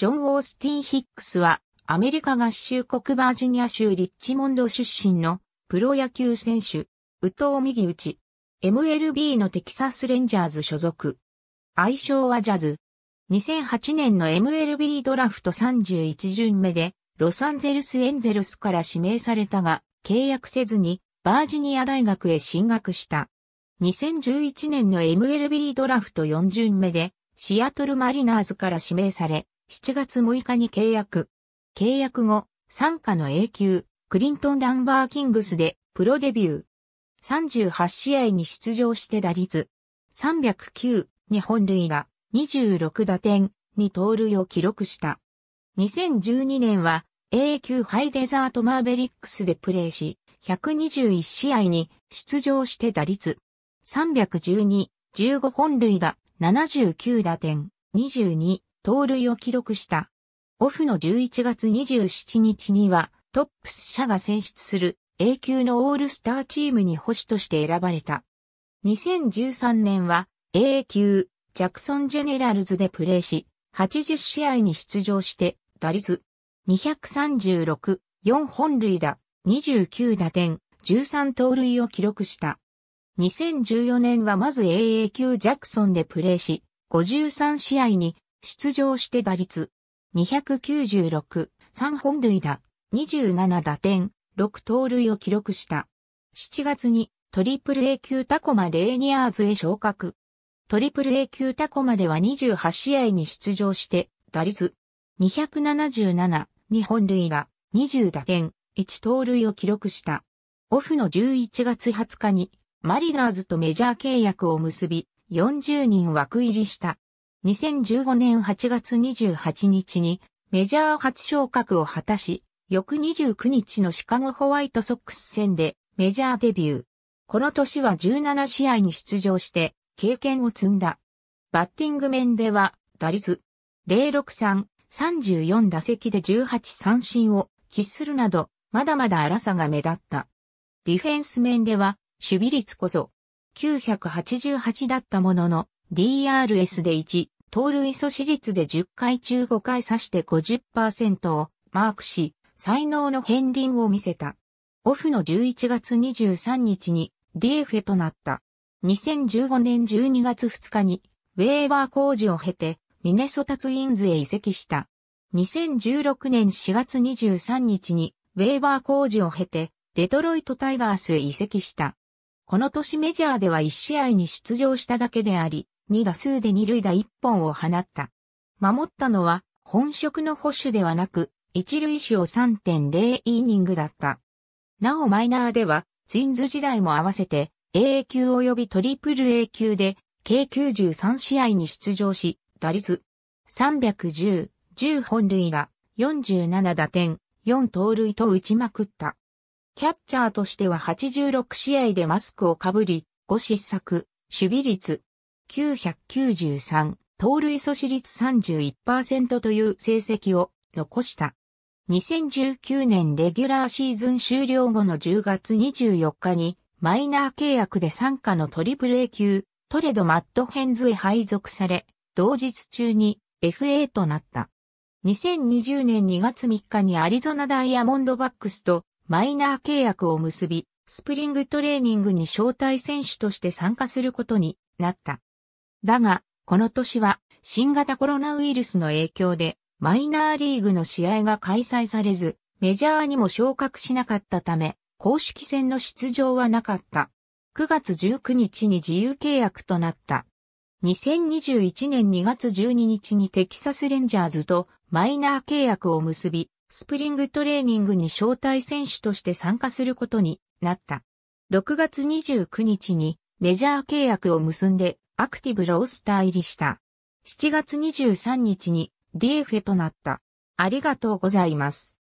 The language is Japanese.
ジョン・オースティン・ヒックスは、アメリカ合衆国バージニア州リッチモンド出身のプロ野球選手、宇藤右打ち、MLB のテキサスレンジャーズ所属。愛称はジャズ。2008年の MLB ドラフト31巡目で、ロサンゼルスエンゼルスから指名されたが、契約せずに、バージニア大学へ進学した。2011年の MLB ドラフト4巡目で、シアトルマリナーズから指名され、7月6日に契約。契約後、参加の永久、クリントン・ランバーキングスでプロデビュー。38試合に出場して打率。309日本類が26打点、に盗塁を記録した。2012年は A 級ハイデザートマーベリックスでプレーし、121試合に出場して打率。312、15本類が79打点、22盗塁を記録した。オフの11月27日には、トップス社が選出する A 級のオールスターチームに保守として選ばれた。2013年は A 級ジャクソンジェネラルズでプレーし、80試合に出場して、打率236、4本塁打、29打点、13盗塁を記録した。2014年はまず AA 級ジャクソンでプレーし、53試合に出場して打率296、3本塁打、27打点、6盗塁を記録した。7月にトリプル A 級タコマレーニアーズへ昇格。トリプル A 級タコマでは28試合に出場して、打率277、2本塁打、20打点、1盗塁を記録した。オフの11月20日にマリナーズとメジャー契約を結び、40人枠入りした。2015年8月28日にメジャー初昇格を果たし、翌29日のシカゴホワイトソックス戦でメジャーデビュー。この年は17試合に出場して経験を積んだ。バッティング面では打率063、34打席で18三振を喫するなど、まだまだ荒さが目立った。ディフェンス面では守備率こそ988だったものの、DRS で1、盗塁阻止率で10回中5回刺して50%をマークし、才能の片鱗を見せた。オフの11月23日に DF となった。2015年12月2日にウェーバー工事を経てミネソタツインズへ移籍した。2016年4月23日にウェーバー工事を経てデトロイトタイガースへ移籍した。この年メジャーでは1試合に出場しただけであり、2打数で2塁打1本を放った。守ったのは本職の保守ではなく、一塁手を3.0イニングだった。なおマイナーでは、ツインズ時代も合わせて AA 級及びトリプル A 級で、計93試合に出場し、打率310、10本塁打、47打点、4盗塁と打ちまくった。キャッチャーとしては86試合でマスクをかぶり、5失策、守備率993、盗塁阻止率31%という成績を残した。2019年レギュラーシーズン終了後の10月24日にマイナー契約で参加のトリプル A 級トレドマットヘンズへ配属され、同日中に FA となった。2020年2月3日にアリゾナダイヤモンドバックスとマイナー契約を結び、スプリングトレーニングに招待選手として参加することになった。だが、この年は新型コロナウイルスの影響でマイナーリーグの試合が開催されず、メジャーにも昇格しなかったため、公式戦の出場はなかった。9月19日に自由契約となった。2021年2月12日にテキサスレンジャーズとマイナー契約を結び、スプリングトレーニングに招待選手として参加することになった。6月29日にメジャー契約を結んでアクティブロースター入りした。7月23日に DF となった。ありがとうございます。